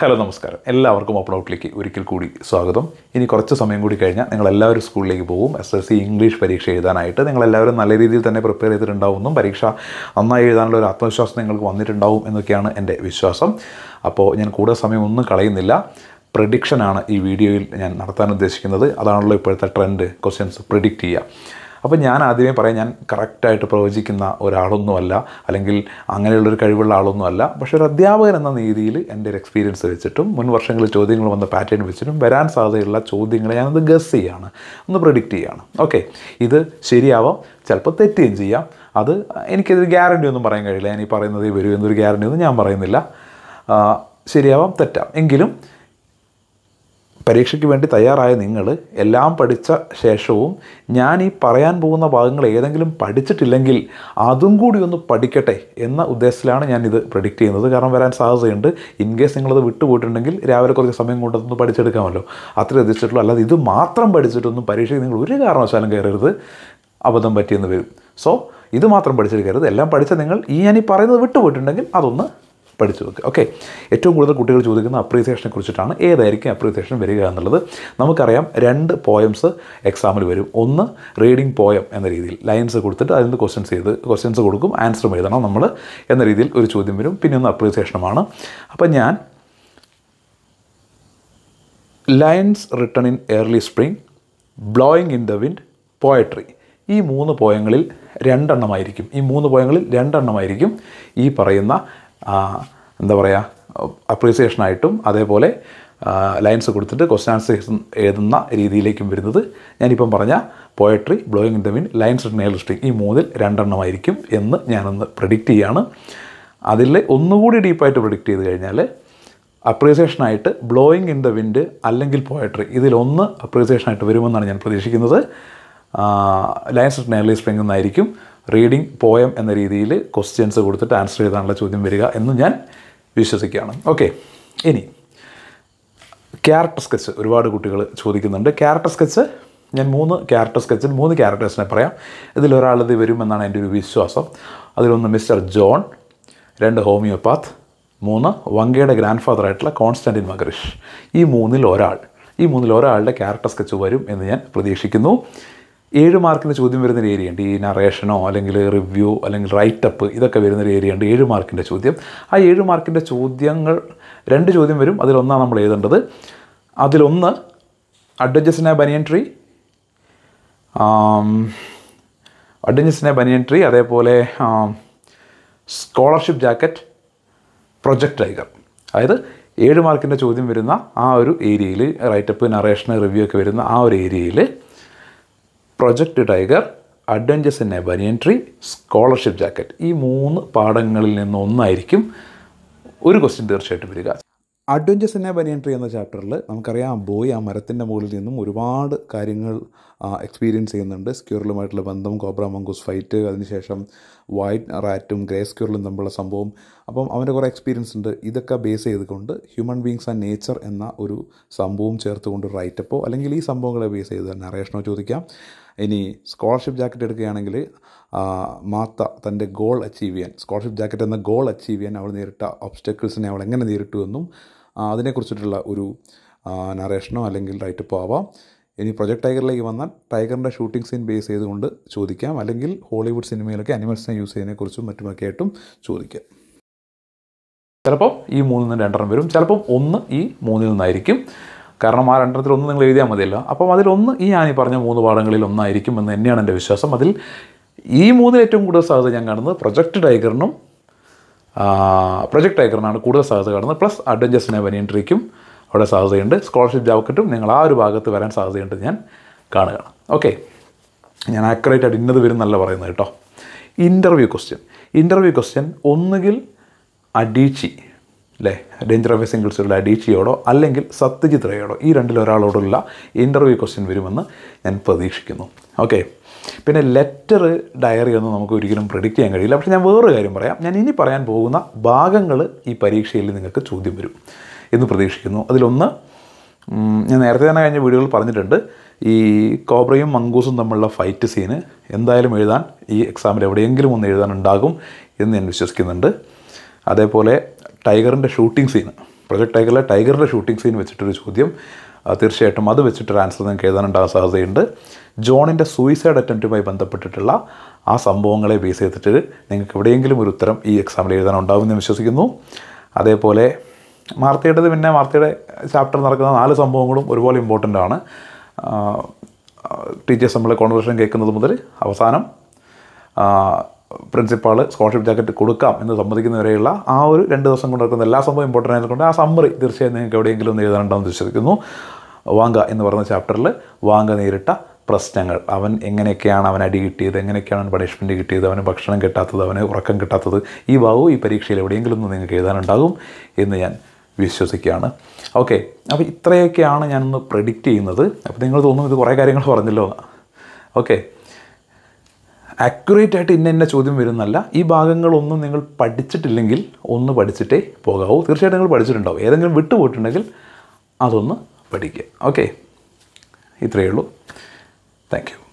hello നമസ്കാരം എല്ലാവർക്കും open ഔട്ടിലേക്ക് ഒരിക്കൽ കൂടി സ്വാഗതം ഇനി കുറച്ച് സമയം കൂടി കഴിഞ്ഞാൽ നിങ്ങളെല്ലാവരും സ്കൂളിലേക്ക് പോകും എസ് എസ് സി ഇംഗ്ലീഷ് പരീക്ഷ എഴുതാനായിട്ട് നിങ്ങളെല്ലാവരും നല്ല രീതിയിൽ തന്നെ പ്രിപ്പയർ ചെയ്തിട്ടുണ്ടാവുമെന്നും പരീക്ഷ നന്നായി എഴുതാനുള്ള ഒരു ആത്മവിശ്വാസം നിങ്ങൾക്ക് വന്നിട്ടുണ്ടാവും എന്നൊക്കെയാണ് എൻ്റെ വിശ്വാസം അപ്പോൾ ഞാൻ കൂടുതൽ സമയം ഒന്നും കളയുന്നില്ല പ്രഡിക്ഷനാണ് ഈ വീഡിയോയിൽ ഞാൻ നടത്താൻ ഉദ്ദേശിക്കുന്നത് അതാണല്ലോ ഇപ്പോഴത്തെ ട്രെൻഡ് ക്വസ്റ്റ്യൻസ് പ്രിഡിക്റ്റ് ചെയ്യുക അപ്പോൾ ഞാൻ ആദ്യമേ പറയാം ഞാൻ കറക്റ്റായിട്ട് പ്രവചിക്കുന്ന ഒരാളൊന്നുമല്ല അല്ലെങ്കിൽ അങ്ങനെയുള്ളൊരു കഴിവുള്ള ആളൊന്നുമല്ല പക്ഷേ ഒരു അധ്യാപകൻ എന്ന രീതിയിൽ എൻ്റെ ഒരു എക്സ്പീരിയൻസ് വെച്ചിട്ടും മുൻ വർഷങ്ങളിൽ ചോദ്യങ്ങൾ വന്ന പാറ്റേൺ വെച്ചിട്ടും വരാൻ സാധ്യതയുള്ള ചോദ്യങ്ങളെ ഞാനത് ഗസ് ചെയ്യുകയാണ് ഒന്ന് പ്രഡിക്റ്റ് ചെയ്യുകയാണ് ഓക്കെ ഇത് ശരിയാവാം ചിലപ്പോൾ തെറ്റുകയും ചെയ്യാം അത് എനിക്കതൊരു ഗ്യാരണ്ടി ഒന്നും പറയാൻ കഴിയില്ല ഞാൻ ഈ പറയുന്നത് വരൂ എന്നൊരു ഗ്യാരണ്ടി ഒന്നും ഞാൻ പറയുന്നില്ല ശരിയാവാം തെറ്റാം എങ്കിലും പരീക്ഷയ്ക്ക് വേണ്ടി തയ്യാറായ നിങ്ങൾ എല്ലാം പഠിച്ച ശേഷവും ഞാൻ ഈ പറയാൻ പോകുന്ന ഭാഗങ്ങൾ ഏതെങ്കിലും പഠിച്ചിട്ടില്ലെങ്കിൽ അതും കൂടി ഒന്ന് പഠിക്കട്ടെ എന്ന ഉദ്ദേശത്തിലാണ് ഞാനിത് പ്രഡിക്റ്റ് ചെയ്യുന്നത് കാരണം വരാൻ സാധ്യതയുണ്ട് ഇൻ കേസ് നിങ്ങളത് വിട്ടുപോയിട്ടുണ്ടെങ്കിൽ രാവിലെ കുറച്ച് സമയം കൊണ്ടൊന്ന് പഠിച്ചെടുക്കാമല്ലോ അത്രേ ഉദ്ദേശിച്ചിട്ടുള്ളൂ അല്ലാതെ ഇത് മാത്രം പഠിച്ചിട്ടൊന്നും പരീക്ഷയ്ക്ക് നിങ്ങൾ ഒരു കാരണവശാലും കയറരുത് അബദ്ധം പറ്റിയെന്ന് വരും സോ ഇത് മാത്രം പഠിച്ചെടുക്കരുത് എല്ലാം പഠിച്ച നിങ്ങൾ ഈ ഞാൻ ഈ പറയുന്നത് വിട്ടുപോയിട്ടുണ്ടെങ്കിൽ അതൊന്ന് പഠിച്ചു വെക്കുക ഓക്കെ ഏറ്റവും കൂടുതൽ കുട്ടികൾ ചോദിക്കുന്ന അപ്രീസിയേഷനെ കുറിച്ചിട്ടാണ് ഏതായിരിക്കും അപ്രീസിയേഷൻ വരിക എന്നുള്ളത് നമുക്കറിയാം രണ്ട് പോയംസ് എക്സാമിൽ വരും ഒന്ന് റീഡിംഗ് പോയം എന്ന രീതിയിൽ ലൈൻസ് കൊടുത്തിട്ട് അതിൽ നിന്ന് ക്വസ്റ്റ്യൻസ് ചെയ്ത് ക്വസ്റ്റ്യൻസ് കൊടുക്കും ആൻസറും എഴുതണം നമ്മൾ എന്ന രീതിയിൽ ഒരു ചോദ്യം വരും പിന്നെ ഒന്ന് അപ്രീസിയേഷനുമാണ് അപ്പം ഞാൻ lines written in early spring blowing in the wind poetry ഈ മൂന്ന് പോയങ്ങളിൽ രണ്ടെണ്ണമായിരിക്കും ഈ മൂന്ന് പോയങ്ങളിൽ രണ്ടെണ്ണമായിരിക്കും ഈ പറയുന്ന എന്താ പറയുക അപ്രീസിയേഷനായിട്ടും അതേപോലെ ലൈൻസ് കൊടുത്തിട്ട് ക്വസ്റ്റ്യൻ ആൻസേഴ്സ് എഴുതുന്ന രീതിയിലേക്കും വരുന്നത് ഞാനിപ്പം പറഞ്ഞ poetry blowing the wind lines nail string ഈ മൂന്നിൽ രണ്ടെണ്ണമായിരിക്കും എന്ന് ഞാനൊന്ന് പ്രഡിക്റ്റ് ചെയ്യാണ് അതിൽ ഒന്നുകൂടി ഡീപ്പായിട്ട് പ്രഡിക്റ്റ് ചെയ്ത് കഴിഞ്ഞാൽ അപ്രീസിയേഷനായിട്ട് ബ്ലോയിങ് ഇൻ ദ വിൻഡ് അല്ലെങ്കിൽ പോയട്രി ഇതിലൊന്ന് അപ്രീസിയേഷനായിട്ട് വരുമെന്നാണ് ഞാൻ പ്രതീക്ഷിക്കുന്നത് ലയൻസ് നെയർലി സ്പ്രിംഗ് എന്നായിരിക്കും റീഡിംഗ് പോയം എന്ന രീതിയിൽ ക്വസ്റ്റ്യൻസ് കൊടുത്തിട്ട് ആൻസർ ചെയ്താണുള്ള ചോദ്യം വരിക എന്ന് ഞാൻ വിശ്വസിക്കുകയാണ് ഓക്കെ ഇനി ക്യാരക്ടർ സ്കെച്ച് ഒരുപാട് കുട്ടികൾ ചോദിക്കുന്നുണ്ട് ക്യാരക്ടർ സ്കെച്ച് ഞാൻ മൂന്ന് ക്യാരക്ടർ സ്കെച്ചിൽ മൂന്ന് ക്യാരക്ടേഴ്സിനെ പറയാം ഇതിലൊരാളത് വരുമെന്നാണ് എൻ്റെ ഒരു വിശ്വാസം അതിലൊന്ന് മിസ്റ്റർ ജോൺ രണ്ട് ഹോമിയോപാത്ത് മൂന്ന് വങ്കയുടെ ഗ്രാൻഡ് ഫാദർ ആയിട്ടുള്ള കോൺസ്റ്റൻറ്റിൻ മഗറിഷ് ഈ മൂന്നിൽ ഒരാൾ ഈ മൂന്നിൽ ഒരാളുടെ ക്യാരക്ടർ സ്കെച്ച് വരും എന്ന് ഞാൻ പ്രതീക്ഷിക്കുന്നു ഏഴ് മാർക്കിൻ്റെ ചോദ്യം വരുന്നൊരു ഏരിയ ഉണ്ട് ഈ നറേഷനോ അല്ലെങ്കിൽ റിവ്യൂ അല്ലെങ്കിൽ റൈറ്റപ്പ് ഇതൊക്കെ വരുന്നൊരു ഏരിയ ഉണ്ട് ഏഴ് മാർക്കിൻ്റെ ചോദ്യം ആ ഏഴ് മാർക്കിൻ്റെ ചോദ്യങ്ങൾ രണ്ട് ചോദ്യം വരും അതിലൊന്നാണ് നമ്മൾ എഴുതേണ്ടത് അതിലൊന്ന് അഡ്വഞ്ചസിനെ ബനിയൻ ട്രീ അഡ്വഞ്ചസിനെ ബനിയൻ ട്രീ അതേപോലെ സ്കോളർഷിപ്പ് ജാക്കറ്റ് പ്രൊജക്റ്റ് ടൈഗർ അതായത് ഏഴ് മാർക്കിൻ്റെ ചോദ്യം വരുന്ന ആ ഒരു ഏരിയയിൽ റൈറ്റപ്പ് നറേഷൻ റിവ്യൂ ഒക്കെ വരുന്ന ആ ഒരു ഏരിയയിൽ project tiger adventures in a banyan tree scholarship jacket ഈ മൂന്ന് പാഠങ്ങളിൽ നിന്നൊന്നായിരിക്കും ഒരു ക്വസ്റ്റ്യൻ തീർച്ചയായിട്ടും വരിക adventures in a banyan tree എന്ന ചാപ്റ്ററിൽ നമുക്കറിയാം ബോയ് ആ മരത്തിൻ്റെ മുകളിൽ നിന്നും ഒരുപാട് കാര്യങ്ങൾ എക്സ്പീരിയൻസ് ചെയ്യുന്നുണ്ട് സ്ക്യൂറലുമായിട്ടുള്ള ബന്ധം കോബ്ര മംഗൂസ് ഫൈറ്റ് അതിനുശേഷം വൈറ്റ് റാറ്റും ഗ്രേ സ്ക്യൂറലും തമ്മിലുള്ള സംഭവം അപ്പം അവൻ്റെ കുറേ എക്സ്പീരിയൻസ് ഉണ്ട് ഇതൊക്കെ ബേസ് ചെയ്തുകൊണ്ട് ഹ്യൂമൻ ബീങ്സ് ആൻഡ് നേച്ചർ എന്ന ഒരു സംഭവം ചേർത്തുകൊണ്ട് റൈറ്റപ്പോ അല്ലെങ്കിൽ ഈ സംഭവങ്ങളെ ബേസ് ചെയ്ത് നറേഷനോ ചോദിക്കാം ഇനി സ്കോളർഷിപ്പ് ജാക്കറ്റ് എടുക്കുകയാണെങ്കിൽ മാത്ത തൻ്റെ ഗോൾ അച്ചീവ് ചെയ്യാൻ സ്കോളർഷിപ്പ് ജാക്കറ്റ് എന്ന ഗോൾ അച്ചീവ് ചെയ്യാൻ അവൾ നേരിട്ട ഒബ്സ്റ്റക്കിൾസിനെ അവൾ എങ്ങനെ നേരിട്ടു എന്നും അതിനെക്കുറിച്ചിട്ടുള്ള ഒരു നറേഷനോ അല്ലെങ്കിൽ റൈറ്റ് ആവാം ഇനി പ്രൊജക്ട് ടൈഗറിലേക്ക് വന്നാൽ ടൈഗറിൻ്റെ ഷൂട്ടിംഗ് സീൻ ബേസ് ചെയ്തുകൊണ്ട് ചോദിക്കാം അല്ലെങ്കിൽ ഹോളിവുഡ് സിനിമയിലൊക്കെ അനിമൽസിനെ യൂസ് ചെയ്യുന്നതിനെക്കുറിച്ചും മറ്റുമൊക്കെ ആയിട്ടും ചോദിക്കാം ചിലപ്പം ഈ മൂന്നിൽ നിന്ന് രണ്ടെണ്ണം വരും ചിലപ്പം ഒന്ന് ഈ മൂന്നിൽ നിന്നായിരിക്കും കാരണം ആ ഒന്നും നിങ്ങൾ എഴുതിയാൽ മതിയല്ലോ അപ്പം അതിലൊന്ന് ഈ ഞാനീ പറഞ്ഞ മൂന്ന് പാഠങ്ങളിൽ ഒന്നായിരിക്കും എന്ന് തന്നെയാണ് എൻ്റെ വിശ്വാസം അതിൽ ഈ മൂന്നിൽ ഏറ്റവും കൂടുതൽ സാധ്യത ഞാൻ കാണുന്നത് പ്രൊജക്ട് ടൈഗറിനും പ്രൊജക്ട് ടൈഗറിനാണ് കൂടുതൽ സാധ്യത കാണുന്നത് പ്ലസ് അഡ്വഞ്ചേഴ്സ് നെവൻ എൻട്രിക്കും അവിടെ സാധ്യതയുണ്ട് സ്കോളർഷിപ്പ് ജാക്കറ്റും നിങ്ങൾ ആ ഒരു ഭാഗത്ത് വരാൻ സാധ്യതയുണ്ട് ഞാൻ കാണുകയാണ് ഓക്കെ ഞാൻ ആക്യുറേറ്റ് ആയിട്ട് ഇന്നത് വരും എന്നല്ല പറയുന്നത് കേട്ടോ ഇൻ്റർവ്യൂ ക്വസ്റ്റ്യൻ ഇൻ്റർവ്യൂ ക്വസ്റ്റ്യൻ ഒന്നുകിൽ അഡീച്ചി അല്ലേ ഡേഞ്ചർ ഓഫ് എ സിംഗിൾ അഡീഷിയോടോ അല്ലെങ്കിൽ സത്യജിത് റേയോടോ ഈ ഒരാളോടുള്ള ഇൻ്റർവ്യൂ ക്വസ്റ്റ്യൻ വരുമെന്ന് ഞാൻ പ്രതീക്ഷിക്കുന്നു ഓക്കെ പിന്നെ ലെറ്റർ ഡയറി ഒന്നും നമുക്ക് ഒരിക്കലും പ്രിഡിക്റ്റ് ചെയ്യാൻ കഴിയില്ല പക്ഷേ ഞാൻ വേറൊരു കാര്യം പറയാം ഞാൻ ഇനി പറയാൻ പോകുന്ന ഭാഗങ്ങൾ ഈ പരീക്ഷയിൽ നിങ്ങൾക്ക് ചോദ്യം വരും എന്ന് പ്രതീക്ഷിക്കുന്നു അതിലൊന്ന് ഞാൻ നേരത്തെ തന്നെ കഴിഞ്ഞ വീഡിയോയിൽ പറഞ്ഞിട്ടുണ്ട് ഈ കോബ്രയും മങ്കൂസും തമ്മിലുള്ള ഫൈറ്റ് സീന് എന്തായാലും എഴുതാൻ ഈ എക്സാമിൽ എവിടെയെങ്കിലും ഒന്ന് എഴുതാനുണ്ടാകും എന്ന് ഞാൻ വിശ്വസിക്കുന്നുണ്ട് അതേപോലെ ടൈഗറിൻ്റെ ഷൂട്ടിംഗ് സീൻ പ്രൊജക്ട് ടൈഗറിലെ ടൈഗറിൻ്റെ ഷൂട്ടിംഗ് സീൻ വെച്ചിട്ടൊരു ചോദ്യം തീർച്ചയായിട്ടും അത് വെച്ചിട്ടൊരു ആൻസർ നിങ്ങൾക്ക് എഴുതാനുണ്ടാകാൻ സാധ്യതയുണ്ട് ജോണിൻ്റെ സൂയിസൈഡ് അറ്റംപ്റ്റുമായി ബന്ധപ്പെട്ടിട്ടുള്ള ആ സംഭവങ്ങളെ ബേസ് ചെയ്തിട്ട് നിങ്ങൾക്ക് എവിടെയെങ്കിലും ഒരു ഉത്തരം ഈ എക്സാമിൽ എഴുതാനുണ്ടാവുമെന്ന് വിശ്വസിക്കുന്നു അതേപോലെ മാർത്തയുടേത് പിന്നെ വാർത്തയുടെ ചാപ്റ്റർ നടക്കുന്ന നാല് സംഭവങ്ങളും ഒരുപോലെ ഇമ്പോർട്ടൻ്റ് ആണ് ടീച്ചേഴ്സ് നമ്മളെ കോൺവെർഷൻ കേൾക്കുന്നത് മുതൽ അവസാനം പ്രിൻസിപ്പാൾ സ്കോളർഷിപ്പ് ജാക്കറ്റ് കൊടുക്കാം എന്ന് സമ്മതിക്കുന്നവരെയുള്ള ആ ഒരു രണ്ട് ദിവസം കൊണ്ട് നടക്കുന്ന എല്ലാ സംഭവം ഇമ്പോർട്ടൻ്റ് ആയതുകൊണ്ട് ആ സമ്മറി തീർച്ചയായും നിങ്ങൾക്ക് എവിടെയെങ്കിലും ഒന്ന് എഴുതാനുണ്ടാവുമെന്ന് വിശ്വസിക്കുന്നു വാങ്ക എന്ന് പറയുന്ന ചാപ്റ്ററിൽ വാങ്ക നേരിട്ട പ്രശ്നങ്ങൾ അവൻ എങ്ങനെയൊക്കെയാണ് അവൻ അടി കിട്ടിയത് എങ്ങനെയൊക്കെയാണ് അവൻ പണിഷ്മെൻറ്റ് കിട്ടിയത് അവന് ഭക്ഷണം കിട്ടാത്തത് അവന് ഉറക്കം കിട്ടാത്തത് ഈ വാവു ഈ പരീക്ഷയിൽ എവിടെയെങ്കിലും ഒന്ന് നിങ്ങൾക്ക് എഴുതാനുണ്ടാകും എന്ന് ഞാൻ വിശ്വസിക്കുകയാണ് ഓക്കെ അപ്പോൾ ഇത്രയൊക്കെയാണ് ഞാനൊന്ന് പ്രെഡിക്റ്റ് ചെയ്യുന്നത് അപ്പോൾ നിങ്ങൾ തോന്നുന്നു ഇത് കുറേ കാര്യങ്ങൾ പറഞ്ഞല്ലോ ഓക്കെ അക്യുറേറ്റ് ആയിട്ട് ഇന്ന ചോദ്യം വരുന്നല്ല ഈ ഭാഗങ്ങളൊന്നും നിങ്ങൾ പഠിച്ചിട്ടില്ലെങ്കിൽ ഒന്ന് പഠിച്ചിട്ടേ പോകാവൂ തീർച്ചയായിട്ടും നിങ്ങൾ പഠിച്ചിട്ടുണ്ടാവും ഏതെങ്കിലും വിട്ടുപോയിട്ടുണ്ടെങ്കിൽ അതൊന്ന് പഠിക്കുക ഓക്കെ ഇത്രയേ ഉള്ളൂ താങ്ക് യു